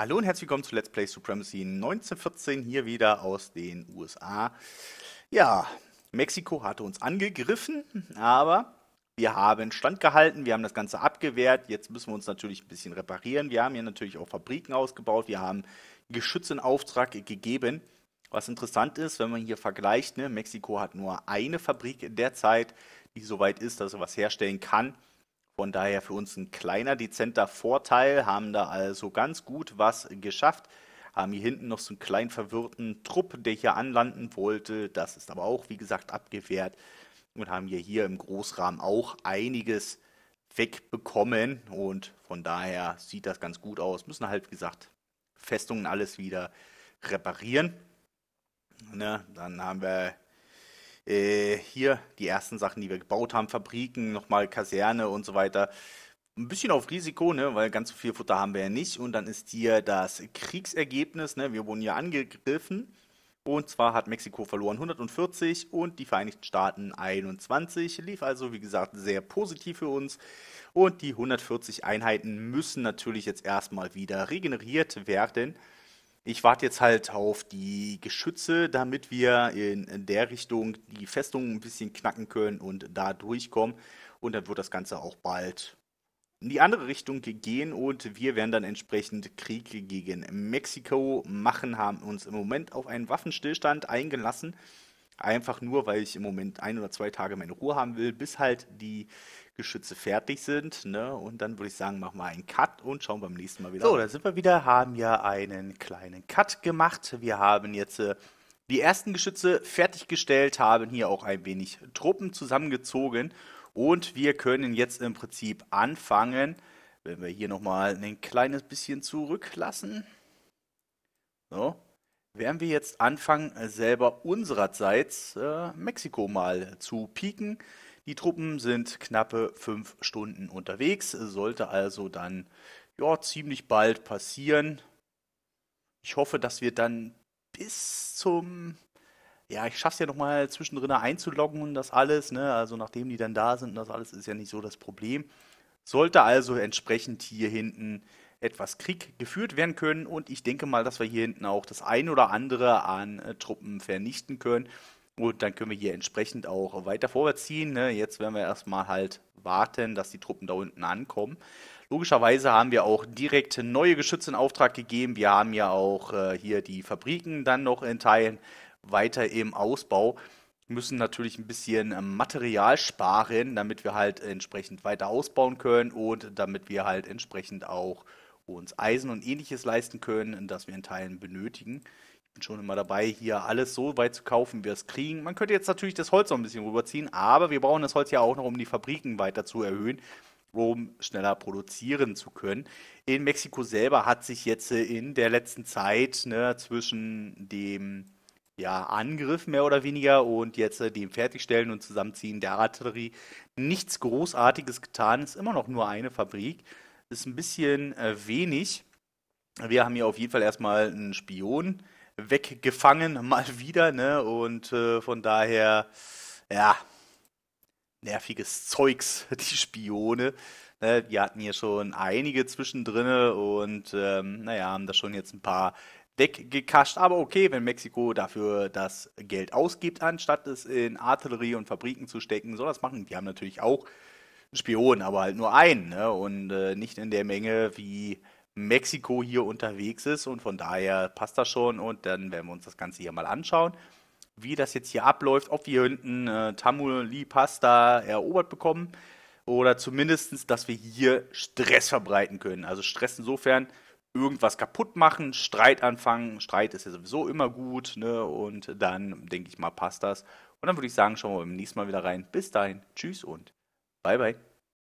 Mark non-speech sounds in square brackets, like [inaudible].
Hallo und herzlich willkommen zu Let's Play Supremacy 1914 hier wieder aus den USA. Ja, Mexiko hatte uns angegriffen, aber wir haben standgehalten, wir haben das Ganze abgewehrt. Jetzt müssen wir uns natürlich ein bisschen reparieren. Wir haben hier natürlich auch Fabriken ausgebaut, wir haben Geschütze in Auftrag gegeben. Was interessant ist, wenn man hier vergleicht, ne, Mexiko hat nur eine Fabrik derzeit, die soweit ist, dass er was herstellen kann. Von daher für uns ein kleiner, dezenter Vorteil, haben da also ganz gut was geschafft. Haben hier hinten noch so einen kleinen verwirrten Trupp, der hier anlanden wollte. Das ist aber auch, wie gesagt, abgewehrt. Und haben hier, hier im Großrahmen auch einiges wegbekommen. Und von daher sieht das ganz gut aus. Müssen halt, wie gesagt, Festungen alles wieder reparieren. Ne? Dann haben wir äh, hier die ersten Sachen, die wir gebaut haben, Fabriken, nochmal Kaserne und so weiter. Ein bisschen auf Risiko, ne, weil ganz so viel Futter haben wir ja nicht. Und dann ist hier das Kriegsergebnis, ne, wir wurden hier angegriffen. Und zwar hat Mexiko verloren 140 und die Vereinigten Staaten 21. Lief also, wie gesagt, sehr positiv für uns. Und die 140 Einheiten müssen natürlich jetzt erstmal wieder regeneriert werden. Ich warte jetzt halt auf die Geschütze, damit wir in, der Richtung die Festung ein bisschen knacken können und da durchkommen. Und dann wird das Ganze auch bald in die andere Richtung gehen und wir werden dann entsprechend Krieg gegen Mexiko machen, haben uns im Moment auf einen Waffenstillstand eingelassen. Einfach nur, weil ich im Moment ein oder zwei Tage meine Ruhe haben will, bis halt die Geschütze fertig sind. Ne? Und dann würde ich sagen, machen wir einen Cut und schauen beim nächsten Mal wieder. So, da sind wir wieder, haben ja einen kleinen Cut gemacht. Wir haben jetzt äh, die ersten Geschütze fertiggestellt, haben hier auch ein wenig Truppen zusammengezogen. Und wir können jetzt im Prinzip anfangen, wenn wir hier nochmal ein kleines bisschen zurücklassen. So, werden wir jetzt anfangen, äh, selber unsererseits äh, Mexiko mal zu pieken. Die Truppen sind knappe fünf Stunden unterwegs, sollte also dann ja, ziemlich bald passieren. Ich hoffe, dass wir dann bis zum. Ja, ich schaffe es ja nochmal zwischendrin einzuloggen und das alles, ne? Also nachdem die dann da sind das alles, ist ja nicht so das Problem. Sollte also entsprechend hier hinten etwas Krieg geführt werden können. Und ich denke mal, dass wir hier hinten auch das ein oder andere an äh, Truppen vernichten können. Und dann können wir hier entsprechend auch weiter vorwärts ziehen. Ne? Jetzt werden wir erstmal halt warten, dass die Truppen da unten ankommen. Logischerweise haben wir auch direkt neue Geschütze in Auftrag gegeben. Wir haben ja auch äh, hier die Fabriken dann noch in Teilen weiter im Ausbau müssen natürlich ein bisschen ähm, Material sparen, damit wir halt entsprechend weiter ausbauen können und damit wir halt entsprechend auch uns Eisen und ähnliches leisten können, das wir in Teilen benötigen. Ich bin schon immer dabei, hier alles so weit zu kaufen, wie wir es kriegen. Man könnte jetzt natürlich das Holz noch ein bisschen rüberziehen, aber wir brauchen das Holz ja auch noch, um die Fabriken weiter zu erhöhen, um schneller produzieren zu können. In Mexiko selber hat sich jetzt äh, in der letzten Zeit ne, zwischen dem ja, Angriff mehr oder weniger und jetzt äh, dem Fertigstellen und Zusammenziehen der Artillerie nichts Großartiges getan. Es ist immer noch nur eine Fabrik ist ein bisschen äh, wenig. Wir haben hier auf jeden Fall erstmal einen Spion weggefangen, [laughs] mal wieder, ne? Und äh, von daher, ja, nerviges Zeugs, [laughs] die Spione. Ne? Die hatten hier schon einige zwischendrin und ähm, naja, haben da schon jetzt ein paar weggekascht. Aber okay, wenn Mexiko dafür das Geld ausgibt, anstatt es in Artillerie und Fabriken zu stecken, soll das machen. Die haben natürlich auch Spion, aber halt nur einen ne? und äh, nicht in der Menge, wie Mexiko hier unterwegs ist. Und von daher passt das schon. Und dann werden wir uns das Ganze hier mal anschauen, wie das jetzt hier abläuft, ob wir hinten äh, Tamuli Pasta erobert bekommen oder zumindestens, dass wir hier Stress verbreiten können. Also Stress insofern, irgendwas kaputt machen, Streit anfangen. Streit ist ja sowieso immer gut. Ne? Und dann denke ich mal, passt das. Und dann würde ich sagen, schauen wir beim nächsten Mal wieder rein. Bis dahin, tschüss und 拜拜。